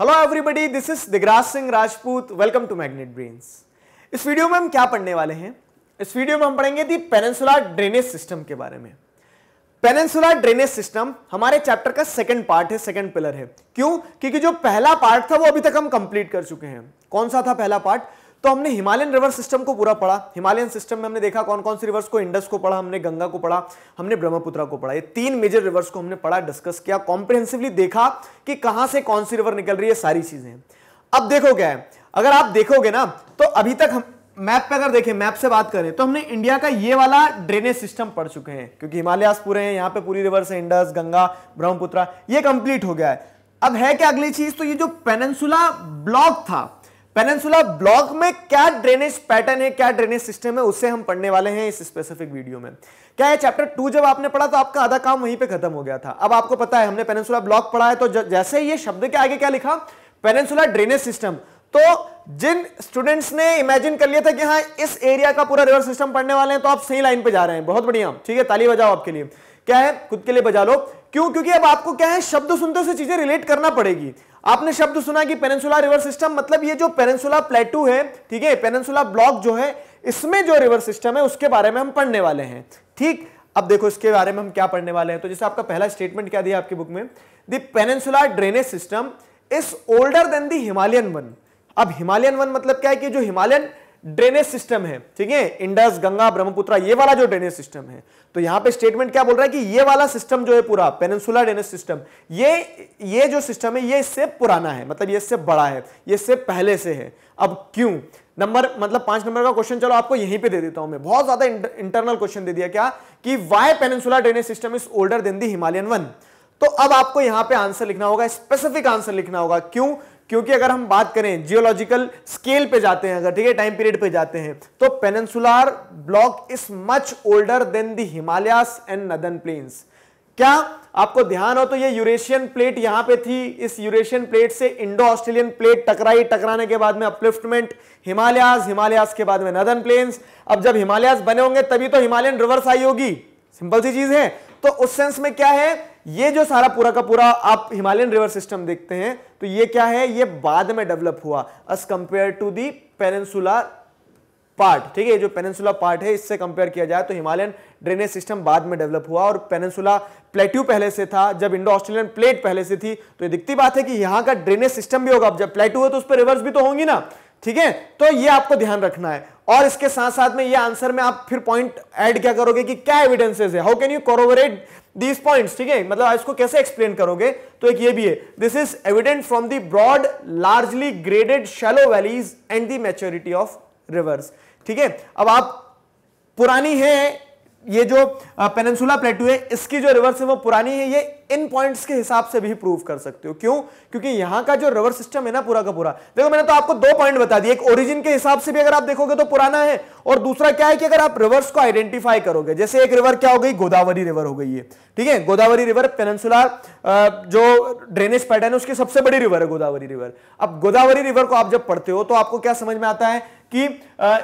hello everybody this is Digraj Singh Rajput welcome to magnet brains इस वीडियो में हम क्या पढ़ने वाले हैं इस वीडियो में हम पढ़ेंगे दी पेनेंसुला ड्रेनेज सिस्टम के बारे में पेनेंसुला ड्रेनेज सिस्टम हमारे चैप्टर का सेकंड पार्ट है सेकंड पिलर है क्यों क्योंकि जो पहला पार्ट था वो अभी तक हम कंप्लीट कर चुके हैं कौन सा था पहला पार्ट तो हमने हिमालयन रिवर सिस्टम को पूरा पढ़ा हिमालयन सिस्टम में हमने देखा कौन कौन से रिवर्स को इंडस को पढ़ा हमने गंगा को पढ़ा हमने ब्रह्मपुत्र को पढ़ा ये तीन मेजर रिवर्स को हमने पढ़ा डिस्कस किया कॉम्प्रिहेंसिवली देखा कि कहां से कौन सी रिवर निकल रही है सारी चीजें अब देखो क्या है अगर आप देखोगे ना तो अभी तक हम मैप पे अगर देखें मैप से बात करें तो हमने इंडिया का ये वाला ड्रेनेज सिस्टम पढ़ चुके हैं क्योंकि हिमालयास पूरे हैं यहाँ पे पूरी रिवर्स है इंडस गंगा ब्रह्मपुत्र ये कंप्लीट हो गया है अब है क्या अगली चीज तो ये जो पेनसुला ब्लॉक था पेनेंसुला ब्लॉक में क्या ड्रेनेज पैटर्न है क्या ड्रेनेज सिस्टम है उससे हम पढ़ने वाले हैं इस स्पेसिफिक वीडियो में क्या है चैप्टर टू जब आपने पढ़ा तो आपका आधा काम वहीं पे खत्म हो गया था अब आपको पता है हमने पेनेंसुला ब्लॉक पढ़ा है तो जैसे ये शब्द के आगे क्या लिखा पेनेंसुला ड्रेनेज सिस्टम तो जिन स्टूडेंट्स ने इमेजिन कर लिया था कि हाँ इस एरिया का पूरा रिवर सिस्टम पढ़ने वाले हैं तो आप सही लाइन पे जा रहे हैं बहुत बढ़िया ठीक है ताली बजाओ आपके लिए क्या है खुद के लिए बजा लो क्यों क्योंकि अब आपको क्या है शब्द सुनते से चीजें रिलेट करना पड़ेगी आपने शब्द सुना कि पेनेंसुला रिवर सिस्टम मतलब ये जो पेनेंसुला प्लेटू है ठीक है पेनेंसुला ब्लॉक जो है इसमें जो रिवर सिस्टम है उसके बारे में हम पढ़ने वाले हैं ठीक अब देखो इसके बारे में हम क्या पढ़ने वाले हैं तो जैसे आपका पहला स्टेटमेंट क्या दिया आपकी बुक में the drainage system is older than the Himalayan one अब हिमालयन वन मतलब क्या है कि जो हिमालयन ड्रेनेज सिस्टम है ठीक है इंडस गंगा ब्रह्मपुत्र ये वाला जो ड्रेनेज सिस्टम है तो यहां पे स्टेटमेंट क्या बोल रहा है कि ये वाला सिस्टम जो है पूरा पेनसुला ड्रेनेज सिस्टम ये ये जो सिस्टम है ये इससे पुराना है मतलब ये इससे बड़ा है ये इससे पहले से है अब क्यों नंबर मतलब पांच नंबर का क्वेश्चन चलो आपको यहीं पे दे देता हूं मैं बहुत ज्यादा इंटरनल क्वेश्चन दे दिया क्या कि why peninsula drainage system is older than the Himalayan one तो अब आपको यहां पे आंसर लिखना होगा स्पेसिफिक आंसर लिखना होगा क्यों क्योंकि अगर हम बात करें जियोलॉजिकल स्केल पे जाते हैं अगर ठीक है टाइम पीरियड पे जाते हैं तो peninsular block is much older than the Himalayas and northern plains क्या आपको ध्यान हो तो ये यूरेशियन प्लेट यहां पे थी इस यूरेशियन प्लेट से इंडो ऑस्ट्रेलियन प्लेट टकराई टकराने के बाद में अपलिफ्टमेंट हिमालयस हिमालयस के बाद में नदन प्लेन्स अब जब हिमालयस बने होंगे तभी तो हिमालयन रिवर्स आई होगी सिंपल सी चीज है तो उस सेंस में क्या है ये जो सारा पूरा का पूरा आप हिमालयन रिवर सिस्टम देखते हैं तो ये क्या है ये बाद में डेवलप हुआ as compare to the peninsula part ठीक है जो पेनसुला पार्ट है इससे कंपेयर किया जाए तो हिमालयन ड्रेनेज सिस्टम बाद में डेवलप हुआ और पेनसुला प्लेट्यू पहले से था जब इंडो ऑस्ट्रेलियन प्लेट पहले से थी तो ये दिखती बात है कि यहां का ड्रेनेज सिस्टम भी होगा जब प्लेट्यू हो तो उस पर रिवर्स भी तो होंगी ना ठीक है तो ये आपको ध्यान रखना है और इसके साथ साथ में ये आंसर में आप फिर पॉइंट ऐड क्या करोगे कि क्या एविडेंसेस है how can you corroborate these point ठीक है मतलब इसको कैसे एक्सप्लेन करोगे तो एक ये भी है this is evident from the broad largely graded shallow valleys and the maturity of rivers ठीक है अब आप पुरानी है ये जो पेनसुला प्लेटू है इसकी जो रिवर्स है वो पुरानी है ये इन पॉइंट्स के हिसाब से भी प्रूव कर सकते हो क्यों क्योंकि यहां का जो रिवर्स सिस्टम है ना पूरा का पूरा देखो मैंने तो आपको दो पॉइंट बता दिए एक ओरिजिन के हिसाब से भी अगर आप देखोगे तो पुराना है और दूसरा क्या है कि अगर आप रिवर्स को आइडेंटिफाई करोगे जैसे एक रिवर क्या हो गई गोदावरी रिवर हो गई है ठीक है गोदावरी रिवर पेनसुला जो ड्रेनेज पैटर्न है उसकी सबसे बड़ी रिवर है गोदावरी रिवर अब गोदावरी रिवर को आप जब पढ़ते हो तो आपको क्या समझ में आता है कि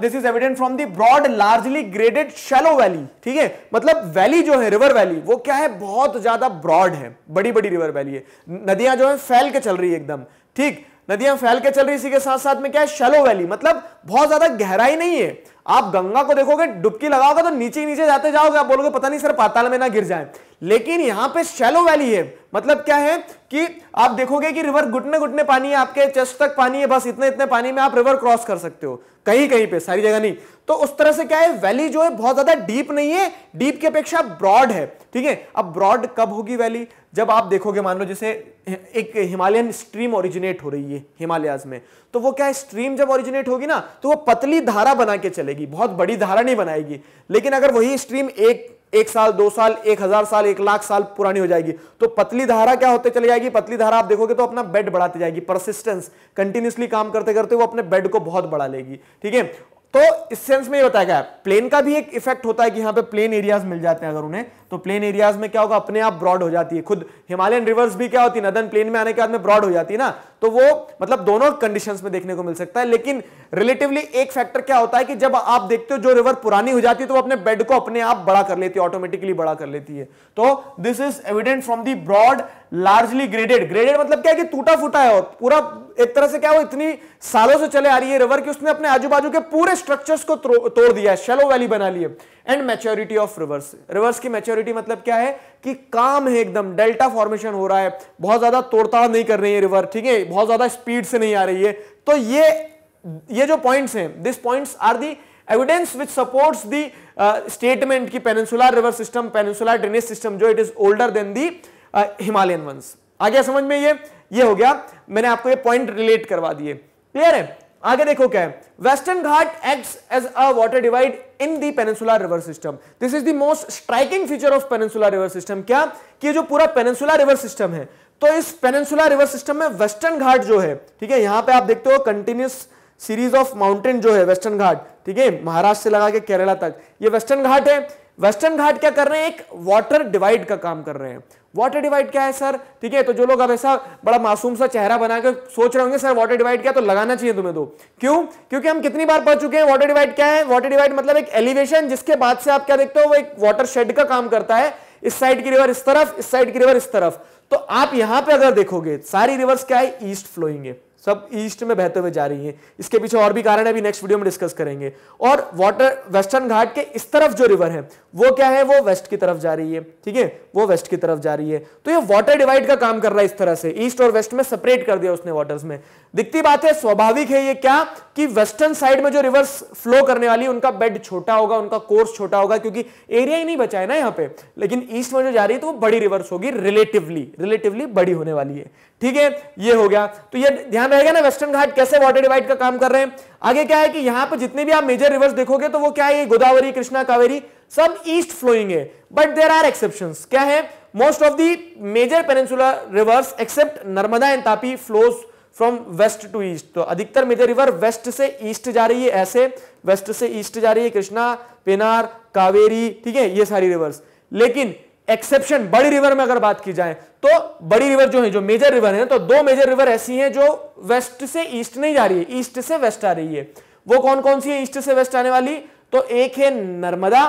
this is evident from the broad largely graded shallow valley ठीक है मतलब वैली जो है रिवर वैली वो क्या है बहुत ज्यादा ब्रॉड है बड़ी बड़ी रिवर वैली है नदियां जो है फैल के चल रही है एकदम ठीक नदियां फैल के चल रही इसी के साथ साथ में क्या है शेलो वैली मतलब बहुत ज्यादा गहराई नहीं है आप गंगा को देखोगे डुबकी लगाओगे तो नीचे नीचे जाते जाओगे आप बोलोगे पता नहीं सर पाताल में ना गिर जाए लेकिन यहां पे शैलो वैली है मतलब क्या है कि आप देखोगे कि रिवर घुटने घुटने पानी है आपके चेस्ट तक पानी है बस इतने इतने पानी में आप रिवर क्रॉस कर सकते हो कहीं कहीं पे सारी जगह नहीं तो उस तरह से क्या है वैली जो है बहुत ज्यादा डीप नहीं है डीप की अपेक्षा ब्रॉड है ठीक है अब ब्रॉड कब होगी वैली जब आप देखोगे मान लो जैसे एक हिमालयन स्ट्रीम ओरिजिनेट हो रही है हिमालयाज में तो वो क्या है स्ट्रीम जब ओरिजिनेट होगी ना तो वो पतली धारा बना के चलेगी बहुत बड़ी धारा नहीं बनाएगी लेकिन अगर वही स्ट्रीम एक एक साल दो साल एक हजार साल एक लाख साल पुरानी हो जाएगी तो पतली धारा क्या होते चली जाएगी पतली धारा आप देखोगे तो अपना बेड बढ़ाती जाएगी परसिस्टेंस कंटिन्यूसली काम करते करते वो अपने बेड को बहुत बढ़ा लेगी ठीक है तो इस सेंस में ये बताया गया प्लेन का भी एक इफेक्ट होता है कि यहां पे प्लेन एरियाज मिल जाते हैं अगर उन्हें तो प्लेन एरियाज में क्या होगा अपने आप ब्रॉड हो जाती है खुद हिमालयन रिवर्स भी क्या होती है नदन प्लेन में आने के बाद में ब्रॉड हो जाती है ना तो वो मतलब दोनों कंडीशन में देखने को मिल सकता है लेकिन रिलेटिवली एक फैक्टर क्या होता है कि जब आप देखते हो जो रिवर पुरानी हो जाती है तो वो अपने बेड को अपने आप बड़ा कर लेती है ऑटोमेटिकली बड़ा कर लेती है तो this is evident from the broad largely graded graded मतलब क्या है कि टूटा फूटा है और पूरा एक तरह से क्या वो इतनी सालों से चले आ रही है रिवर की उसने अपने आजू बाजू के पूरे स्ट्रक्चर्स को तोड़ दिया है शेलो वैली बना ली है and maturity of rivers rivers की मैच्योरिटी मतलब क्या है कि काम है एकदम डेल्टा फॉर्मेशन हो रहा है बहुत ज्यादा तोड़ताड़ नहीं कर रही है रिवर ठीक है बहुत ज्यादा स्पीड से नहीं आ रही है तो ये ये जो पॉइंट्स हैं this points are the evidence which supports the statement की peninsular river system peninsular drainage system जो it is older than the Himalayan ones आ गया समझ में ये ये हो गया मैंने आपको ये पॉइंट रिलेट करवा दिए क्लियर है आगे देखो क्या है western Ghat act as a water divide in the peninsular river system this is the most striking feature of peninsular river system क्या कि जो पूरा पेनिसुलर रिवर सिस्टम है तो इस पेनेसुला रिवर सिस्टम में वेस्टर्न घाट जो है ठीक है यहां पे आप देखते हो कंटिन्यूस सीरीज ऑफ माउंटेन जो है वेस्टर्न घाट ठीक है महाराष्ट्र से लगा के केरला तक ये वेस्टर्न घाट है वेस्टर्न घाट क्या कर रहे हैं एक वाटर डिवाइड का काम कर रहे हैं वाटर डिवाइड क्या है सर ठीक है तो जो लोग अब ऐसा बड़ा मासूम सा चेहरा बनाकर सोच रहे होंगे सर वाटर डिवाइड क्या तो लगाना चाहिए तुम्हें दो क्यों क्योंकि हम कितनी बार पढ़ चुके हैं वाटर डिवाइड क्या है वाटर डिवाइड मतलब एक एलिवेशन जिसके बाद से आप क्या देखते हो वो एक वाटर शेड का काम करता है इस साइड की रिवर इस तरफ इस साइड की रिवर इस तरफ तो आप यहां पर अगर देखोगे सारी रिवर्स क्या है ईस्ट फ्लोइंग है सब ईस्ट में बहते हुए जा रही है इसके पीछे और भी कारण है अभी नेक्स्ट वीडियो में डिस्कस करेंगे और वाटर वेस्टर्न घाट के इस तरफ जो रिवर है वो क्या है वो वेस्ट की तरफ जा रही है ठीक है वो वेस्ट की तरफ जा रही है तो ये वाटर डिवाइड का काम कर रहा है इस तरह से ईस्ट और वेस्ट में सेपरेट कर दिया उसने वाटर्स में दिखती बात है स्वाभाविक है ये क्या कि वेस्टर्न साइड में जो रिवर्स फ्लो करने वाली उनका बेड छोटा होगा उनका कोर्स छोटा होगा क्योंकि एरिया ही नहीं बचा है ना यहाँ पे लेकिन ईस्ट में जो जा रही है तो वो बड़ी रिवर्स होगी रिलेटिवली रिलेटिवली बड़ी होने वाली है ठीक है ये हो गया तो ये ध्यान रहेगा ना वेस्टर्न घाट कैसे वाटर डिवाइड का काम कर रहे हैं आगे क्या है कि यहां पर जितने भी आप मेजर रिवर्स देखोगे तो वो क्या है गोदावरी कृष्णा कावेरी सब ईस्ट फ्लोइंग है बट देर आर एक्सेप्शन क्या है most of the major peninsular rivers except Narmada and Tapi flows from west to east तो अधिकतर मेजर रिवर वेस्ट से ईस्ट जा रही है ऐसे वेस्ट से ईस्ट जा रही है कृष्णा पेनार कावेरी ठीक है ये सारी रिवर्स लेकिन एक्सेप्शन बड़ी रिवर में अगर बात की जाए तो बड़ी रिवर जो है जो मेजर रिवर है तो दो मेजर रिवर ऐसी हैं जो वेस्ट से ईस्ट नहीं जा रही है ईस्ट से वेस्ट आ रही है वो कौन कौन सी है ईस्ट से वेस्ट आने वाली तो एक है नर्मदा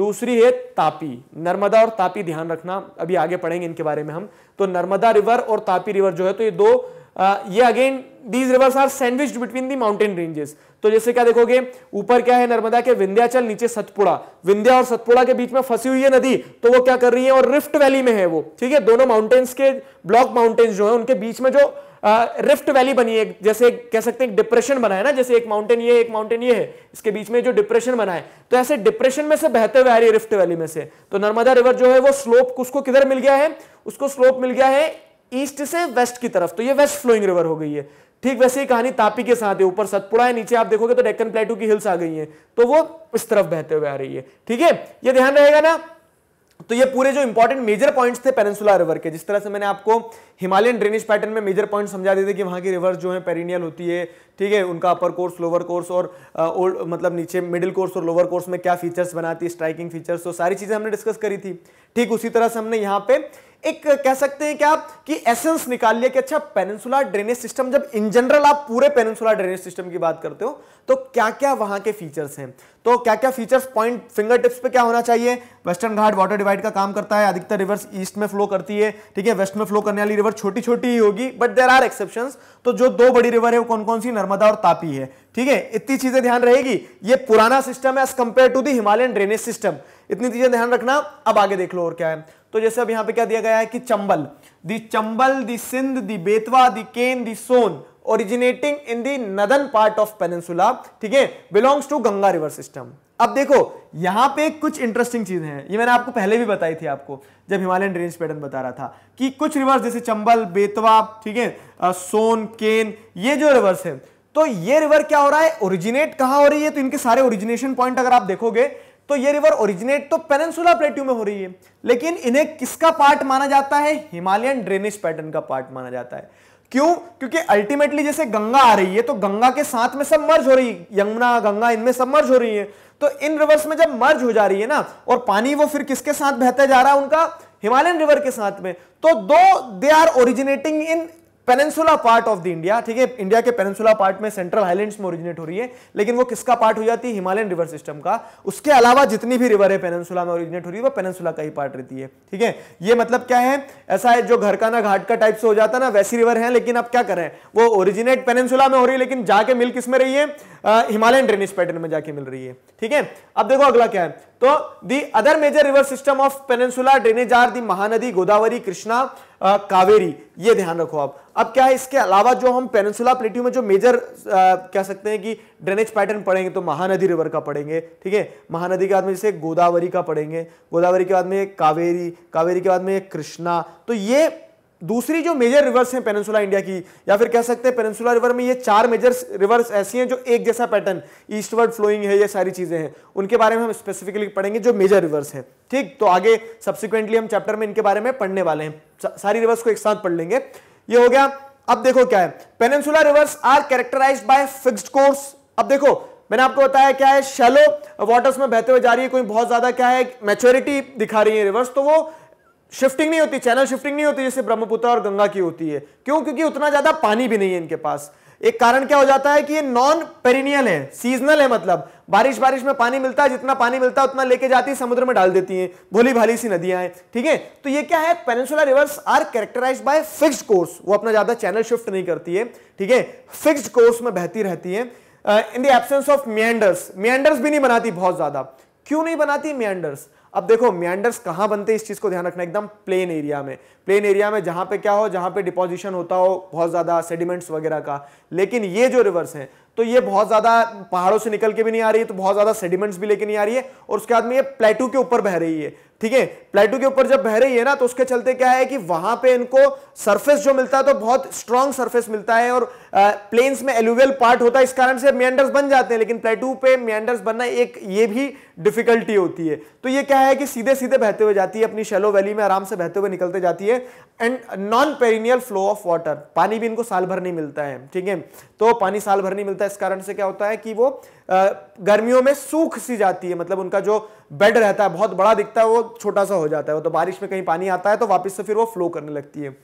दूसरी है तापी नर्मदा और तापी ध्यान रखना अभी आगे पढ़ेंगे इनके बारे में हम तो नर्मदा रिवर और तापी रिवर जो है तो ये दो Uh, ये again these rivers are sandwich between the mountain ranges तो जैसे क्या देखोगे ऊपर क्या है नर्मदा के विंध्याचल नीचे सतपुड़ा विंध्या और सतपुड़ा के बीच में फंसी हुई है नदी तो वो क्या कर रही है और रिफ्ट वैली में है वो ठीक है दोनों माउंटेन्स के ब्लॉक माउंटेन्स जो है उनके बीच में जो आ, रिफ्ट वैली बनी है जैसे कह सकते हैं डिप्रेशन बना है ना जैसे एक माउंटेन ये एक माउंटेन ये है इसके बीच में जो डिप्रेशन बना है तो ऐसे डिप्रेशन में से बहते हुए आ रही है रिफ्ट वैली में से तो नर्मदा रिवर जो है वो स्लोप उसको किधर मिल गया है उसको स्लोप मिल गया है ईस्ट से वेस्ट की तरफ तो ये वेस्ट फ्लोइंग रिवर हो गई है ठीक वैसे ही कहानी तापी के साथ है ऊपर सतपुड़ा है नीचे आप देखोगे तो डेक्कन प्लेटू की हिल्स आ गई है तो वो इस तरफ बहते हुए आ रही है ठीक है ये ध्यान रहेगा ना तो ये पूरे जो इंपॉर्टेंट मेजर पॉइंट्स थे पेनसुला रिवर के जिस तरह से मैंने आपको हिमालयन ड्रेनेज पैटर्न में मेजर पॉइंट समझा दिए थे कि वहां की रिवर्स जो है पेरिनियल होती है ठीक है उनका अपर कोर्स लोअर कोर्स और ओल्ड मतलब नीचे मिडिल कोर्स और लोअर कोर्स में क्या फीचर्स बनाती है स्ट्राइकिंग फीचर्स तो सारी चीज़ें हमने डिस्कस करी थी ठीक उसी तरह से हमने यहाँ पे एक कह सकते हैं कि आप कि एसेंस निकाल लिया कि अच्छा पेनेंसुला ड्रेनेज सिस्टम जब इन जनरल आप पूरे पेनेंसुला ड्रेनेज सिस्टम की बात करते हो तो क्या क्या वहां के फीचर्स हैं तो क्या क्या फीचर्स पॉइंट फिंगर टिप्स पे क्या होना चाहिए वेस्टर्न घाट वाटर डिवाइड का काम करता है अधिकतर रिवर्स ईस्ट में फ्लो करती है ठीक है वेस्ट में फ्लो करने वाली रिवर छोटी छोटी ही होगी बट देर आर एक्सेप्शन तो जो दो बड़ी रिवर है वो कौन कौन सी नर्मदा और तापी है ठीक है इतनी चीजें ध्यान रहेगी ये पुराना सिस्टम है as compare to the Himalayan drainage system इतनी चीजें ध्यान रखना अब आगे देख लो और क्या है तो जैसे अब यहां पे क्या दिया गया है कि Chambal the Chambal the Sindh the Betwa the Ken the Son originating in the northern part of peninsula ठीक है belongs to Ganga river system अब देखो यहां पे कुछ इंटरेस्टिंग चीजें हैं ये मैंने आपको पहले भी बताई थी आपको जब हिमालयन ड्रेनेज पैटर्न बता रहा था कि कुछ रिवर्स जैसे चंबल बेतवा ठीक है सोन केन ये जो रिवर्स है तो ये रिवर क्या हो रहा है ओरिजिनेट कहां हो रही है तो इनके सारे ओरिजिनेशन पॉइंट अगर आप देखोगे तो ये रिवर ओरिजिनेट तो पेनसुला प्लेट्यू में हो रही है लेकिन इन्हें किसका पार्ट माना जाता है हिमालयन ड्रेनेज पैटर्न का पार्ट माना जाता है क्यों क्योंकि अल्टीमेटली जैसे गंगा आ रही है तो गंगा के साथ में सब मर्ज हो रही है यमुना गंगा इनमें सब मर्ज हो रही है तो इन रिवर्स में जब मर्ज हो जा रही है ना और पानी वो फिर किसके साथ बहते जा रहा है उनका हिमालयन रिवर के साथ में तो दो they are originating in peninsula part of the India ठीक है इंडिया के पेनेंसुला पार्ट में सेंट्रल हाइलैंड्स में ओरिजिनेट हो रही है लेकिन वो किसका पार्ट हो जाती है हिमालयन रिवर सिस्टम का उसके अलावा जितनी भी रिवर है पेनेंसुला में ओरिजिनेट हो रही है वो पेनेंसुला का ही पार्ट रहती है ठीक है ये मतलब क्या है ऐसा है जो घर का ना घाट का टाइप से हो जाता है ना वैसी रिवर है लेकिन अब क्या करें वो ओरिजिनेट पेनेंसुला में हो रही है लेकिन जाके मिल किस में रही है हिमालयन ड्रेनेज पैटर्न में जाके मिल रही है ठीक है अब देखो अगला क्या है तो the other major river system of peninsula drainage are the Mahanadi Godavari Krishna Kaveri ये ध्यान रखो आप अब क्या है इसके अलावा जो हम पेनेंसुला प्लेट्यू में जो मेजर कह सकते हैं कि ड्रेनेज पैटर्न पढ़ेंगे तो महानदी रिवर का पढ़ेंगे ठीक है महानदी के बाद में जैसे गोदावरी का पढ़ेंगे गोदावरी के बाद में कावेरी कावेरी के बाद में कृष्णा तो ये दूसरी जो मेजर रिवर्स हैं पेनसुला इंडिया की या फिर कह सकते हैं पेनसुला रिवर में ये चार मेजर रिवर्स ऐसी हैं जो एक जैसा पैटर्न ईस्टवर्ड फ्लोइंग है ये सारी चीज़ें हैं उनके बारे में हम स्पेसिफिकली पढ़ेंगे जो मेजर रिवर्स हैं ठीक तो आगे सब्सिक्वेंटली हम चैप्टर में इनके बारे में पढ़ने वाले हैं सारी रिवर्स को एक साथ पढ़ लेंगे ये हो गया अब देखो क्या है peninsula rivers are characterise by fixed course अब देखो मैंने आपको बताया क्या है शेलो वाटर्स में बहते हुए जा रही है कोई बहुत ज्यादा क्या है मेच्योरिटी दिखा रही है रिवर्स तो वो शिफ्टिंग नहीं होती चैनल शिफ्टिंग नहीं होती जैसे ब्रह्मपुत्र और गंगा की होती है क्यों क्योंकि उतना ज्यादा पानी भी नहीं है इनके पास एक कारण क्या हो जाता है कि ये नॉन पेरिनियल है सीजनल है मतलब बारिश बारिश में पानी मिलता है जितना पानी मिलता है उतना लेके जाती है समुद्र में डाल देती हैं भोली भाली सी नदियां हैं ठीक है तो ये क्या है peninsula rivers are characterise by fix course वो अपना ज्यादा चैनल शिफ्ट नहीं करती है ठीक है फिक्स कोर्स में बहती रहती है in the absence of meanders meanders भी नहीं बनाती बहुत ज्यादा क्यों नहीं बनाती मियंडर्स अब देखो मैंडर्स कहां बनते हैं इस चीज़ को ध्यान रखना एकदम प्लेन एरिया में प्लेन एरिया में जहां पे क्या हो जहां पे डिपोजिशन होता हो बहुत ज़्यादा सेडिमेंट्स वगैरह का लेकिन ये जो रिवर्स है तो ये बहुत ज़्यादा पहाड़ों से निकल के भी नहीं आ रही है तो बहुत ज़्यादा सेडिमेंट्स भी लेके नहीं आ रही है और उसके बाद में ये प्लेटू के ऊपर बह रही है ठीक है प्लेटू के ऊपर जब बह रही है ना तो उसके चलते क्या है कि वहां पे इनको सरफेस जो मिलता है तो बहुत स्ट्रांग सरफेस मिलता है और प्लेन्स में एलुवियल पार्ट होता है इस कारण से मैंडर्स बन जाते हैं लेकिन प्लेटू पे मैंडर्स बनना एक ये भी डिफिकल्टी होती है तो ये क्या है कि सीधे सीधे बहते हुए जाती है अपनी शेलो वैली में आराम से बहते हुए निकलते जाती है है and non perennial flow of water पानी भी इनको साल भर नहीं मिलता है ठीक है तो पानी साल भर नहीं मिलता है इस कारण से क्या होता है कि वो गर्मियों में सूख सी जाती है मतलब उनका जो बेड रहता है बहुत बड़ा दिखता है वो छोटा सा हो जाता है वो तो बारिश में कहीं पानी आता है तो वापस से फिर वो फ्लो करने लगती है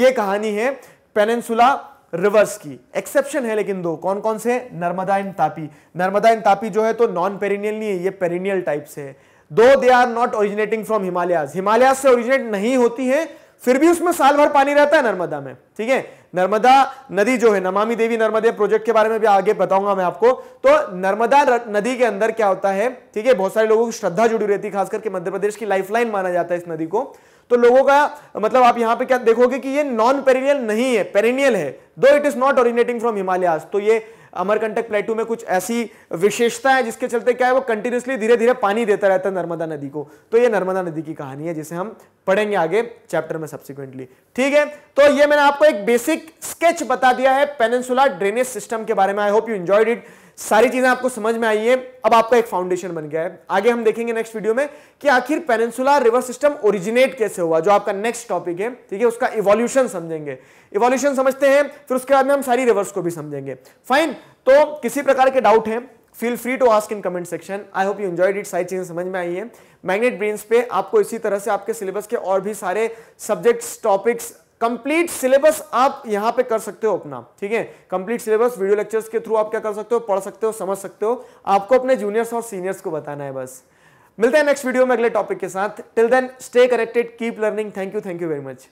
ये कहानी है पेनेंसुला रिवर्स की एक्सेप्शन है लेकिन दो कौन कौन से नर्मदा इन तापी नर्मदा इन तापी जो है तो नॉन पेरिनियल नहीं है ये पेरिनियल टाइप से है though they are not originating from Himalayas Himalayas से ओरिजिनेट नहीं होती है फिर भी उसमें साल भर पानी रहता है नर्मदा में ठीक है नर्मदा नदी जो है नमामि देवी नर्मदे प्रोजेक्ट के बारे में भी आगे बताऊंगा मैं आपको तो नर्मदा नदी के अंदर क्या होता है ठीक है बहुत सारे लोगों की श्रद्धा जुड़ी रहती है खास करके मध्य प्रदेश की लाइफलाइन माना जाता है इस नदी को तो लोगों का मतलब आप यहां पे क्या देखोगे कि ये नॉन पेरिनियल नहीं है पेरिनियल है though it is not originating from Himalayas तो ये अमरकंटक प्लेटू में कुछ ऐसी विशेषता है जिसके चलते क्या है वो कंटिन्यूसली धीरे धीरे पानी देता रहता है नर्मदा नदी को तो ये नर्मदा नदी की कहानी है जिसे हम पढ़ेंगे आगे चैप्टर में सब्सिक्वेंटली ठीक है तो ये मैंने आपको एक बेसिक स्केच बता दिया है पेनसुला ड्रेनेज सिस्टम के बारे में I hope you enjoyed it सारी चीजें आपको समझ में आई है अब आपका एक फाउंडेशन बन गया है आगे हम देखेंगे नेक्स्ट वीडियो में कि आखिर पेनेंसुला रिवर सिस्टम ओरिजिनेट कैसे हुआ जो आपका नेक्स्ट टॉपिक है ठीक है उसका इवोल्यूशन समझेंगे इवोल्यूशन समझते हैं फिर उसके बाद में हम सारी रिवर्स को भी समझेंगे फाइन तो किसी प्रकार के डाउट है feel free to ask in comment section I hope you enjoyed it सारी चीज़ें समझ में आई है मैग्नेट ब्रेन्स पे आपको इसी तरह से आपके सिलेबस के और भी सारे सब्जेक्ट्स टॉपिक्स कंप्लीट सिलेबस आप यहां पे कर सकते हो अपना ठीक है कंप्लीट सिलेबस वीडियो लेक्चर्स के थ्रू आप क्या कर सकते हो पढ़ सकते हो समझ सकते हो आपको अपने जूनियर्स और सीनियर्स को बताना है बस मिलते हैं नेक्स्ट वीडियो में अगले टॉपिक के साथ till then stay connected keep learning thank you thank you very much